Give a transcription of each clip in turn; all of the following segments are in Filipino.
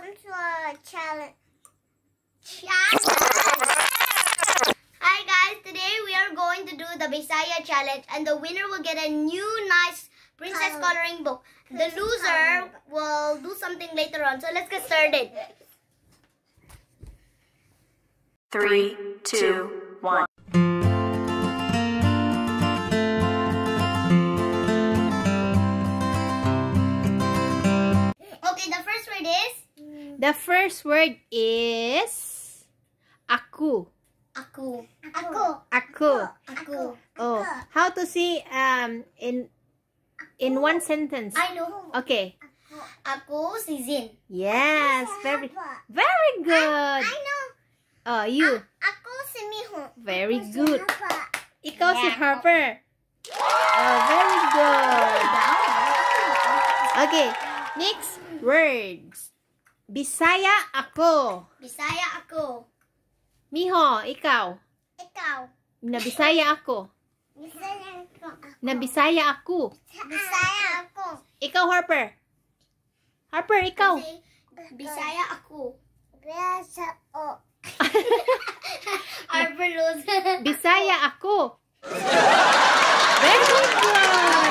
welcome to our challenge. challenge. Hi guys, today we are going to do the Bisaya challenge and the winner will get a new nice princess coloring book. Princess the loser will do something later on. So let's get started. Three, two, one. Okay, the first word is the first word is aku. Aku. Aku. Aku. Aku. Oh, how to say um in in one sentence? I know. Okay. Aku si Zin. Yes, very very good. I, know. Oh, you. Aku si Very good. Ikaw si Harper. Oh, very good. Okay, next words. Bisaya ako. Bisaya ako. Miho, ikaw. Ikaw. Nabisaya ako. Bisaya ako. ako. Nabisaya ako. Bisaya ako. Ikaw, Harper. Harper, ikaw. Bisaya ako. Bisaya ako. Harper lose. Bisaya ako. Very good.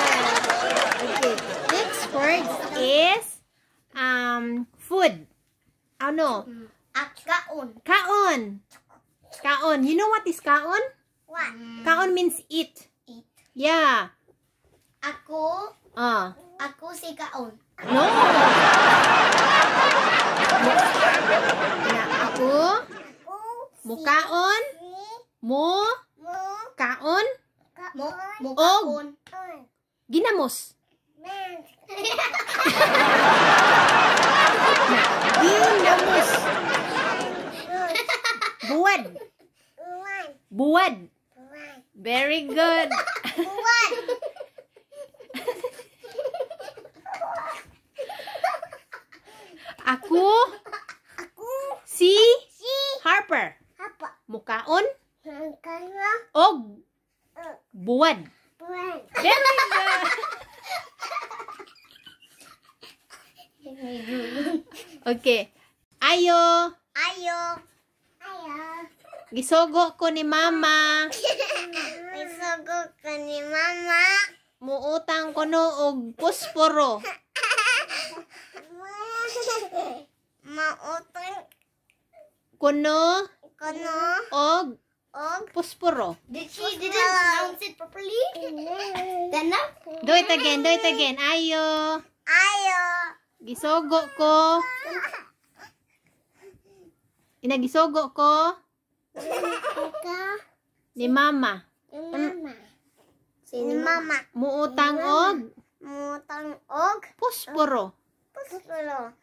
Ano? At kaon. Kaon. Kaon. You know what is kaon? What? Mm. Kaon means eat. Eat. Yeah. Ako. Ah. Uh. Ako si kaon. No. yeah, ako. Ako. Mukaon. Mo. Mo. Kaon. Mo. Mukaon. Og. Ginamos. Man. Dinomus. buat, Buan. Very good. Aku. Aku. Si. Si. Harper. Harper. Mukaon. Mukaon. Og. Very good. Okay. Ayo. Ayo. Ayo. Gisogo ko ni mama. Gisogo ko ni mama. Muutang ko no og posporo. Mautang kuno kuno og og posporo. Did she didn't pronounce it properly? Then Do it again, do it again. Ayo. Ayo. Gisugo ko. Inagisugo ko. Ni mama. Ni mm. mama. Ni mama. Muutang og. Muutang og. Pusporo. Pusporo.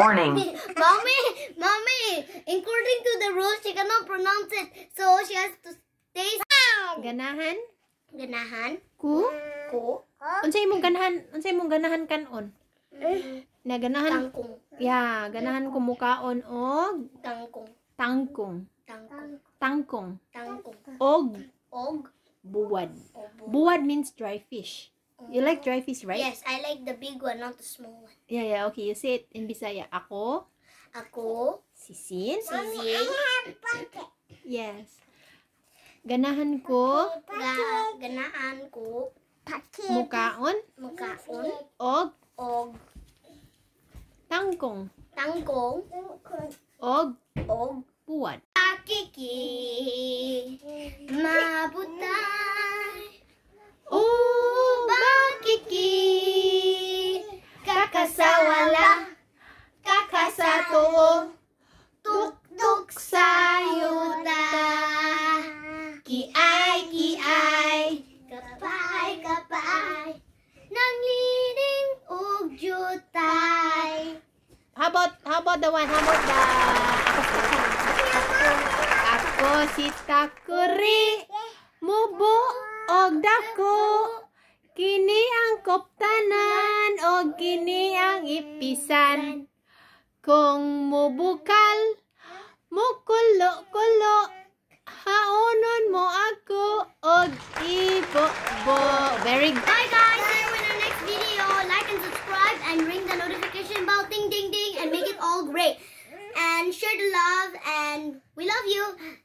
Warning. Mommy, mommy, according to the rules, she cannot pronounce it, so she has to stay. Ganahan? Ganahan? ko ko Unsay imong ganahan? Unsay imong ganahan kanon? eh Na ganahan? Tangkong. Yeah, ganahan ko mukaon og tangkong. Tangkong. Tangkong. Tangkong. Og og buwad. Buwad means dry fish. You mm. like dry fish, right? Yes, I like the big one, not the small one. Yeah, yeah, okay. You say it in Bisaya. Ako. Ako. Sisin. Sisin. Yes. Ganahan ko. Ga, ganahan ko. Mukaon. Mukaon. Og. Og. Tangkong. Tangkong. Og. Og. Puwan. Pakiki. Mabutay. Oh. How about, how about the one? How about the... Ako si Takuri. Mubo og dako. Kini ang koptanan og kini ang ipisan. Kung mubukal, mukulo-kulo. Haunon mo ako og ibo-bo. share the love and we love you.